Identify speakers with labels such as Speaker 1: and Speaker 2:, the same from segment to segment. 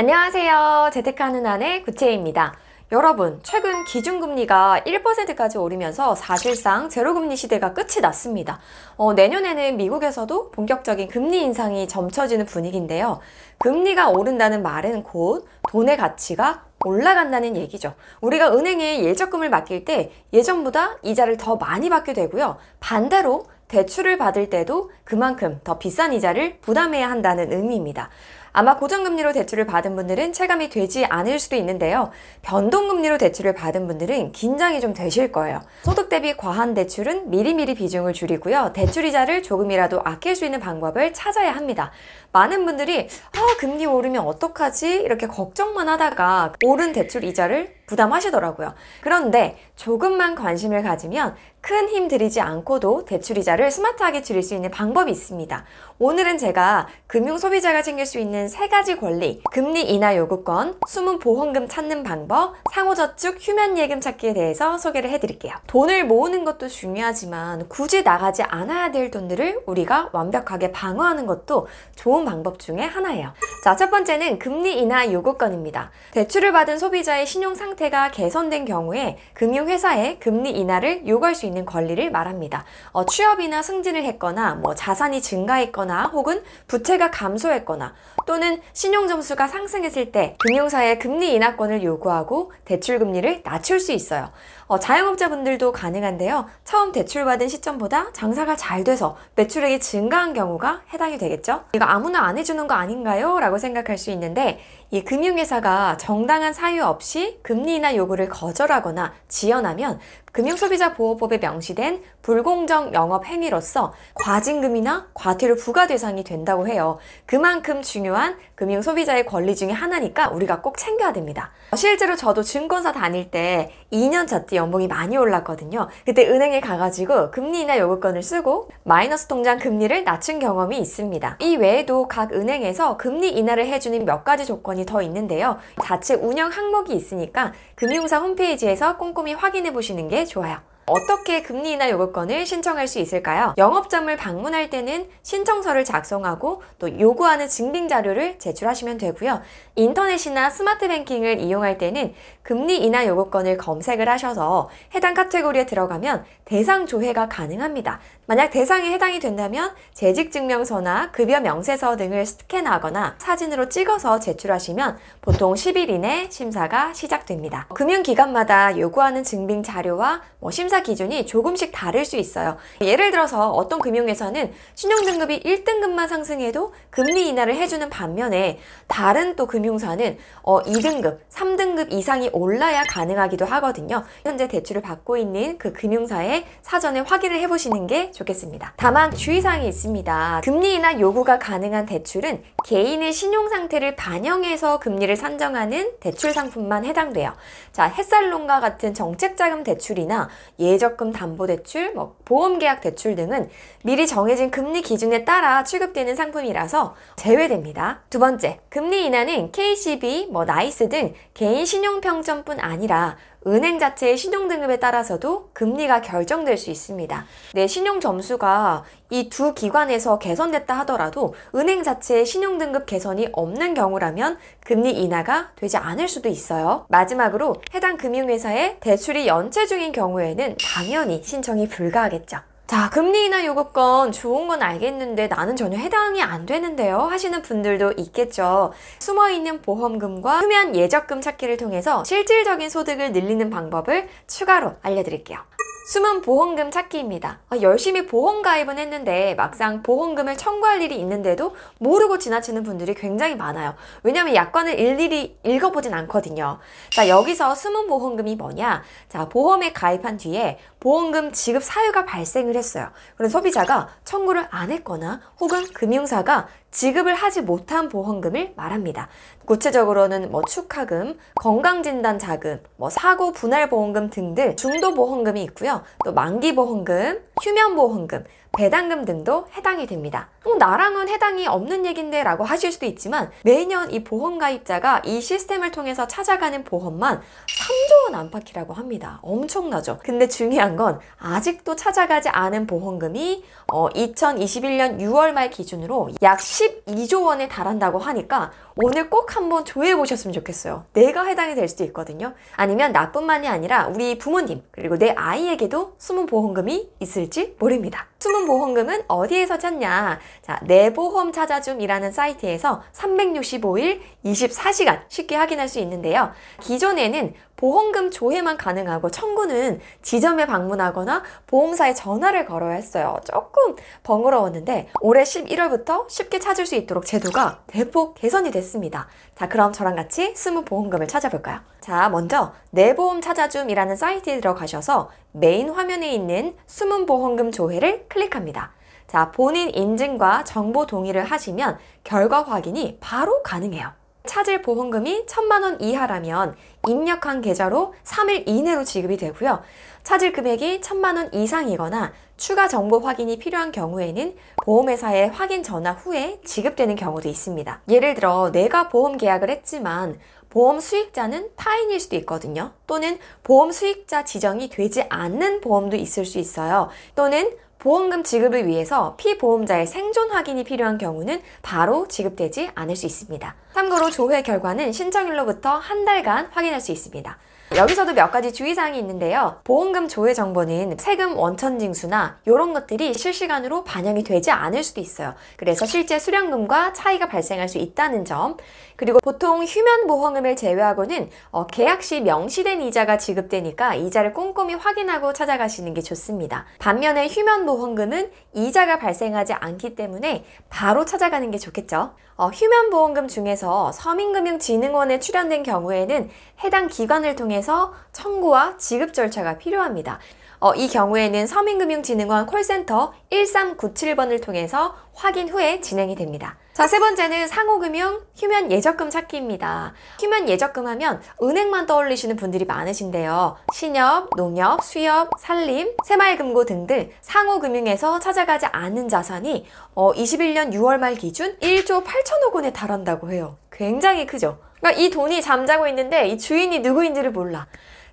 Speaker 1: 안녕하세요. 재테크하는 아내 구채입니다. 여러분, 최근 기준금리가 1%까지 오르면서 사실상 제로금리 시대가 끝이 났습니다. 어, 내년에는 미국에서도 본격적인 금리 인상이 점쳐지는 분위기인데요. 금리가 오른다는 말은 곧 돈의 가치가 올라간다는 얘기죠. 우리가 은행에 예적금을 맡길 때 예전보다 이자를 더 많이 받게 되고요. 반대로 대출을 받을 때도 그만큼 더 비싼 이자를 부담해야 한다는 의미입니다. 아마 고정금리로 대출을 받은 분들은 체감이 되지 않을 수도 있는데요. 변동금리로 대출을 받은 분들은 긴장이 좀 되실 거예요. 소득 대비 과한 대출은 미리미리 비중을 줄이고요. 대출 이자를 조금이라도 아낄 수 있는 방법을 찾아야 합니다. 많은 분들이 아, 금리 오르면 어떡하지? 이렇게 걱정만 하다가 오른 대출 이자를 부담하시더라고요. 그런데 조금만 관심을 가지면 큰 힘 들이지 않고도 대출이자를 스마트하게 줄일 수 있는 방법이 있습니다. 오늘은 제가 금융 소비자가 챙길 수 있는 세 가지 권리, 금리 인하 요구권, 숨은 보험금 찾는 방법, 상호저축 휴면 예금 찾기에 대해서 소개를 해드릴게요. 돈을 모으는 것도 중요하지만 굳이 나가지 않아야 될 돈들을 우리가 완벽하게 방어하는 것도 좋은 방법 중에 하나예요. 자, 첫 번째는 금리 인하 요구권입니다. 대출을 받은 소비자의 신용 상태 상태가 개선된 경우에 금융회사에 금리 인하를 요구할 수 있는 권리를 말합니다. 어, 취업이나 승진을 했거나 뭐 자산이 증가했거나 혹은 부채가 감소했거나 또는 신용점수가 상승했을 때 금융사에 금리 인하권을 요구하고 대출금리를 낮출 수 있어요. 어, 자영업자분들도 가능한데요. 처음 대출받은 시점보다 장사가 잘 돼서 매출액이 증가한 경우가 해당이 되겠죠? 이거 아무나 안 해주는 거 아닌가요? 라고 생각할 수 있는데 이 금융회사가 정당한 사유 없이 금리 인하 요구를 거절하거나 지연하면 금융소비자보호법에 명시된 불공정 영업 행위로서 과징금이나 과태료 부과 대상이 된다고 해요. 그만큼 중요한 금융소비자의 권리 중에 하나니까 우리가 꼭 챙겨야 됩니다. 실제로 저도 증권사 다닐 때 2년차 때 연봉이 많이 올랐거든요. 그때 은행에 가가지고 금리 인하 요구권을 쓰고 마이너스 통장 금리를 낮춘 경험이 있습니다. 이 외에도 각 은행에서 금리 인하를 해주는 몇 가지 조건이 조건이 더 있는데요. 자체 운영 항목이 있으니까 금융사 홈페이지에서 꼼꼼히 확인해 보시는 게 좋아요. 어떻게 금리 인하 요구권을 신청할 수 있을까요? 영업점을 방문할 때는 신청서를 작성하고 또 요구하는 증빙 자료를 제출하시면 되고요. 인터넷이나 스마트 뱅킹을 이용할 때는 금리 인하 요구권을 검색을 하셔서 해당 카테고리에 들어가면 대상 조회가 가능합니다. 만약 대상에 해당이 된다면 재직증명서나 급여 명세서 등을 스캔하거나 사진으로 찍어서 제출하시면 보통 10일 이내 심사가 시작됩니다. 금융기관마다 요구하는 증빙 자료와 뭐 심사 심사 기준이 조금씩 다를 수 있어요. 예를 들어서 어떤 금융회사는 신용등급이 1등급만 상승해도 금리 인하를 해주는 반면에 다른 또 금융사는 어, 2등급, 3등급 이상이 올라야 가능하기도 하거든요. 현재 대출을 받고 있는 그금융사에 사전에 확인을 해보시는 게 좋겠습니다. 다만 주의사항이 있습니다. 금리 인하 요구가 가능한 대출은 개인의 신용상태를 반영해서 금리를 산정하는 대출 상품만 해당돼요. 자, 햇살론과 같은 정책자금 대출이나 예 예적금 담보대출, 뭐 보험계약 대출 등은 미리 정해진 금리 기준에 따라 취급되는 상품이라서 제외됩니다. 두 번째, 금리 인하는 KCB, 뭐 나이스 등 개인 신용평점뿐 아니라 은행 자체의 신용 등급에 따라서도 금리가 결정될 수 있습니다. 내 네, 신용 점수가 이 두 기관에서 개선됐다 하더라도 은행 자체의 신용 등급 개선이 없는 경우라면 금리 인하가 되지 않을 수도 있어요. 마지막으로 해당 금융회사의 대출이 연체 중인 경우에는 당연히 신청이 불가하겠죠. 자, 금리 인하 요구건 좋은 건 알겠는데 나는 전혀 해당이 안 되는데요 하시는 분들도 있겠죠. 숨어있는 보험금과 수면 예적금 찾기를 통해서 실질적인 소득을 늘리는 방법을 추가로 알려드릴게요. 숨은 보험금 찾기입니다. 아, 열심히 보험 가입은 했는데 막상 보험금을 청구할 일이 있는데도 모르고 지나치는 분들이 굉장히 많아요. 왜냐면 약관을 일일이 읽어보진 않거든요. 자, 여기서 숨은 보험금이 뭐냐? 자, 보험에 가입한 뒤에 보험금 지급 사유가 발생을 했어요. 그런 소비자가 청구를 안 했거나 혹은 금융사가 지급을 하지 못한 보험금을 말합니다. 구체적으로는 뭐 축하금, 건강진단 자금, 뭐 사고 분할 보험금 등등 중도 보험금이 있고요. 또 만기 보험금, 휴면 보험금, 배당금 등도 해당이 됩니다. 어, 나랑은 해당이 없는 얘긴데 라고 하실 수도 있지만 매년 이 보험 가입자가 이 시스템을 통해서 찾아가는 보험만 3조 원 안팎이라고 합니다. 엄청나죠? 근데 중요한 건 아직도 찾아가지 않은 보험금이 어, 2021년 6월 말 기준으로 약 12조 원에 달한다고 하니까 오늘 꼭 한번 조회해 보셨으면 좋겠어요. 내가 해당이 될 수도 있거든요. 아니면 나뿐만이 아니라 우리 부모님 그리고 내 아이에게도 숨은 보험금이 있을지 모릅니다. 숨은 보험금은 어디에서 찾냐? 자, 내 보험 찾아줌이라는 사이트에서 365일 24시간 쉽게 확인할 수 있는데요. 기존에는 보험금 조회만 가능하고 청구는 지점에 방문하거나 보험사에 전화를 걸어야 했어요. 조금 번거로웠는데 올해 11월부터 쉽게 찾을 수 있도록 제도가 대폭 개선이 됐어요. 있습니다. 자, 그럼 저랑 같이 스무 보험금을 찾아볼까요? 자, 먼저 내보험 네 찾아줌이라는 사이트에 들어가셔서 메인 화면에 있는 숨은 보험금 조회를 클릭합니다. 자, 본인 인증과 정보 동의를 하시면 결과 확인이 바로 가능해요. 찾을 보험금이 천만원 이하라면 입력한 계좌로 3일 이내로 지급이 되고요. 찾을 금액이 천만원 이상이거나 추가 정보 확인이 필요한 경우에는 보험회사에 확인 전화 후에 지급되는 경우도 있습니다. 예를 들어 내가 보험 계약을 했지만 보험 수익자는 타인일 수도 있거든요. 또는 보험 수익자 지정이 되지 않는 보험도 있을 수 있어요. 또는 보험금 지급을 위해서 피보험자의 생존 확인이 필요한 경우는 바로 지급되지 않을 수 있습니다. 참고로 조회 결과는 신청일로부터 한 달간 확인할 수 있습니다. 여기서도 몇 가지 주의사항이 있는데요. 보험금 조회 정보는 세금 원천 징수나 이런 것들이 실시간으로 반영이 되지 않을 수도 있어요. 그래서 실제 수령금과 차이가 발생할 수 있다는 점 그리고 보통 휴면 보험금을 제외하고는 어, 계약 시 명시된 이자가 지급되니까 이자를 꼼꼼히 확인하고 찾아가시는 게 좋습니다. 반면에 휴면 보험금은 이자가 발생하지 않기 때문에 바로 찾아가는 게 좋겠죠. 어, 휴면보험금 중에서 서민금융진흥원에 출연된 경우에는 해당 기관을 통해서 청구와 지급 절차가 필요합니다. 어, 이 경우에는 서민금융진흥원 콜센터 1397번을 통해서 확인 후에 진행이 됩니다. 자, 세 번째는 상호금융 휴면 예적금 찾기입니다. 휴면 예적금 하면 은행만 떠올리시는 분들이 많으신데요. 신협, 농협, 수협, 산림, 새마을금고 등등 상호금융에서 찾아가지 않는 자산이 어, 21년 6월 말 기준 1조 8천억 원에 달한다고 해요. 굉장히 크죠? 그러니까 이 돈이 잠자고 있는데 이 주인이 누구인지를 몰라.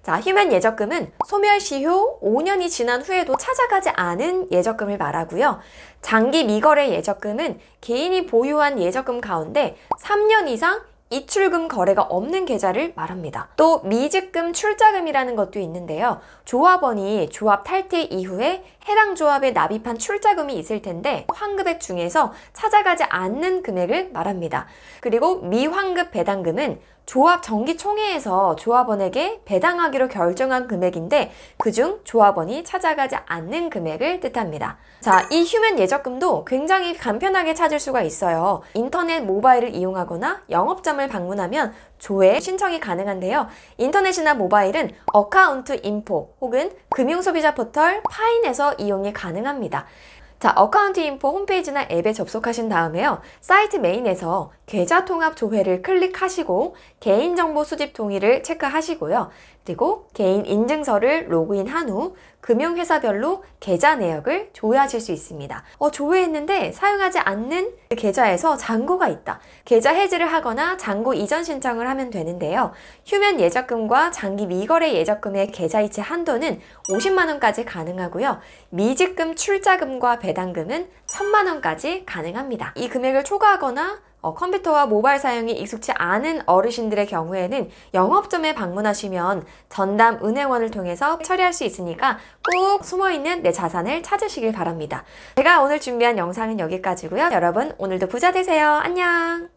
Speaker 1: 자, 휴면 예적금은 소멸 시효 5년이 지난 후에도 찾아가지 않은 예적금을 말하고요. 장기 미거래 예적금은 개인이 보유한 예적금 가운데 3년 이상 이출금 거래가 없는 계좌를 말합니다. 또 미직금 출자금이라는 것도 있는데요. 조합원이 조합 탈퇴 이후에 해당 조합에 납입한 출자금이 있을 텐데 환급액 중에서 찾아가지 않는 금액을 말합니다. 그리고 미환급 배당금은 조합 정기총회에서 조합원에게 배당하기로 결정한 금액인데 그 중 조합원이 찾아가지 않는 금액을 뜻합니다. 자, 이 휴면 예적금도 굉장히 간편하게 찾을 수가 있어요. 인터넷 모바일을 이용하거나 영업점을 방문하면 조회 신청이 가능한데요. 인터넷이나 모바일은 어카운트 인포 혹은 금융소비자 포털 파인에서 이용이 가능합니다. 자, 어카운트 인포 홈페이지나 앱에 접속하신 다음에요. 사이트 메인에서 계좌 통합 조회를 클릭하시고 개인정보 수집 동의를 체크하시고요. 그리고 개인 인증서를 로그인한 후 금융회사별로 계좌 내역을 조회하실 수 있습니다. 어, 조회했는데 사용하지 않는 계좌에서 잔고가 있다. 계좌 해지를 하거나 잔고 이전 신청을 하면 되는데요. 휴면 예적금과 장기 미거래 예적금의 계좌이체 한도는 50만원까지 가능하고요. 미직금 출자금과 배당금은 1000만원까지 가능합니다. 이 금액을 초과하거나 어, 컴퓨터와 모바일 사용이 익숙치 않은 어르신들의 경우에는 영업점에 방문하시면 전담 은행원을 통해서 처리할 수 있으니까 꼭 숨어있는 내 자산을 찾으시길 바랍니다. 제가 오늘 준비한 영상은 여기까지고요. 여러분 오늘도 부자 되세요. 안녕!